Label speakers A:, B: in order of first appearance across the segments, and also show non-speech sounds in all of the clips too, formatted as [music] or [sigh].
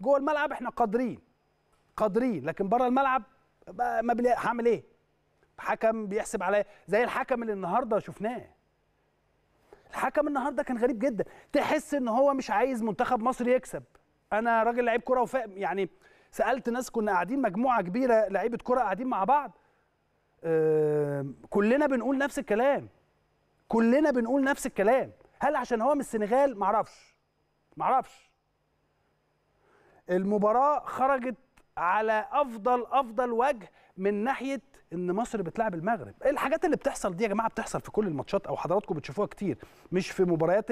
A: جوه الملعب احنا قادرين قادرين لكن بره الملعب ما هعمل ايه حكم بيحسب عليا زي الحكم اللي النهارده شفناه الحكم النهارده كان غريب جدا تحس ان هو مش عايز منتخب مصر يكسب انا راجل لعيب كوره وفاهم يعني سالت ناس كنا قاعدين مجموعه كبيره لعيبه كوره قاعدين مع بعض أه كلنا بنقول نفس الكلام كلنا بنقول نفس الكلام هل عشان هو من السنغال معرفش معرفش المباراه خرجت على افضل افضل وجه من ناحيه ان مصر بتلعب المغرب الحاجات اللي بتحصل دي يا جماعه بتحصل في كل الماتشات او حضراتكم بتشوفوها كتير مش في مباريات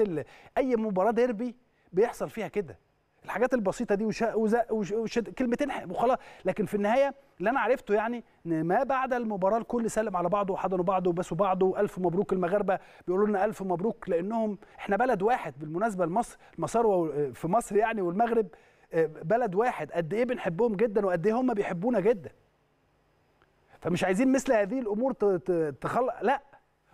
A: اي مباراه ديربي بيحصل فيها كده الحاجات البسيطه دي وش... وزق وشد كلمتين وخلاص لكن في النهايه اللي انا عرفته يعني ان ما بعد المباراه الكل سلم على بعضه وحضنوا بعضه وباسوا بعضه الف مبروك المغاربه بيقولوا لنا الف مبروك لانهم احنا بلد واحد بالمناسبه لمصر المسار في مصر يعني والمغرب آه، بلد واحد قد ايه بنحبهم جدا وقد ايه هم بيحبونا جدا فمش عايزين مثل هذه الامور تخلق لا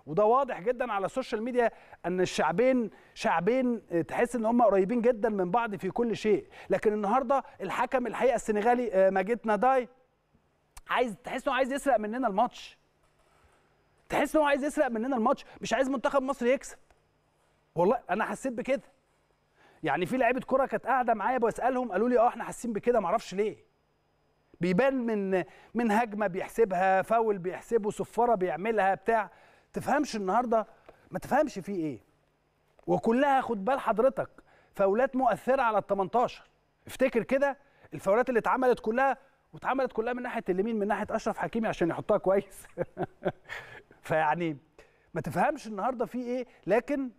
A: وده واضح جدا على السوشيال ميديا ان الشعبين شعبين آه، تحس ان هم قريبين جدا من بعض في كل شيء لكن النهارده الحكم الحقيقه السنغالي آه، ماجيت ناداي عايز تحس انه عايز يسرق مننا الماتش تحس انه عايز يسرق مننا الماتش مش عايز منتخب مصر يكسب والله انا حسيت بكده يعني في لعيبه كوره كانت قاعده معايا بسالهم قالوا لي اه احنا حاسين بكده ما اعرفش ليه بيبان من من هجمه بيحسبها فاول بيحسبه صفاره بيعملها بتاع تفهمش النهارده ما تفهمش في ايه وكلها خد بال حضرتك فاولات مؤثره على ال 18 افتكر كده الفاولات اللي اتعملت كلها واتعملت كلها من ناحيه اليمين من ناحيه اشرف حكيمي عشان يحطها كويس [laughs] فيعني ما تفهمش النهارده في ايه لكن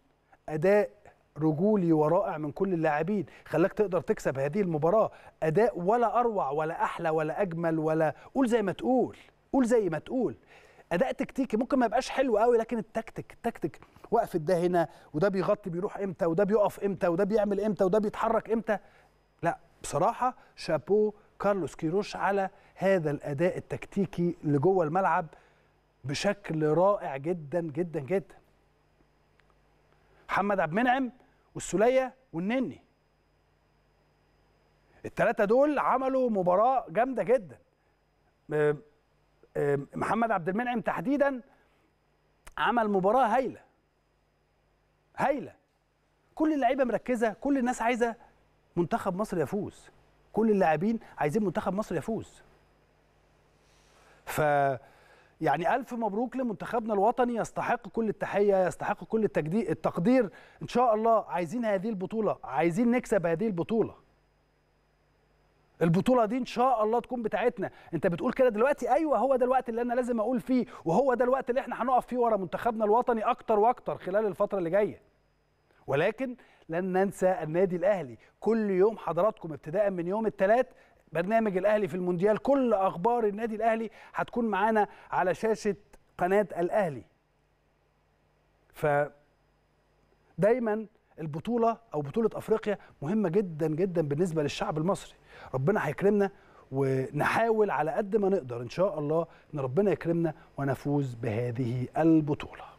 A: اداء رجولي ورائع من كل اللاعبين خلاك تقدر تكسب هذه المباراه اداء ولا اروع ولا احلى ولا اجمل ولا قول زي ما تقول قول زي ما تقول اداء تكتيكي ممكن ما يبقاش حلو قوي لكن التكتيك التكتيك وقف ده هنا وده بيغطي بيروح امتى وده بيقف امتى وده بيعمل امتى وده بيتحرك امتى لا بصراحه شابو كارلوس كيروش على هذا الاداء التكتيكي اللي جوه الملعب بشكل رائع جدا جدا جدا محمد عبد المنعم والسوليه والنني الثلاثه دول عملوا مباراه جامده جدا آه، آه، محمد عبد المنعم تحديدا عمل مباراه هايله هايله كل اللعيبه مركزه كل الناس عايزه منتخب مصر يفوز كل اللاعبين عايزين منتخب مصر يفوز ف يعني ألف مبروك لمنتخبنا الوطني يستحق كل التحية يستحق كل التقدير إن شاء الله عايزين هذه البطولة عايزين نكسب هذه البطولة البطولة دي إن شاء الله تكون بتاعتنا أنت بتقول كده دلوقتي أيوة هو ده الوقت اللي أنا لازم أقول فيه وهو ده الوقت اللي إحنا هنقف فيه ورا منتخبنا الوطني أكتر وأكتر خلال الفترة اللي جاية ولكن لن ننسى النادي الأهلي كل يوم حضراتكم ابتداء من يوم الثلاث برنامج الاهلي في المونديال كل اخبار النادي الاهلي هتكون معانا على شاشه قناه الاهلي ف دايما البطوله او بطوله افريقيا مهمه جدا جدا بالنسبه للشعب المصري ربنا هيكرمنا ونحاول على قد ما نقدر ان شاء الله ان ربنا يكرمنا ونفوز بهذه البطوله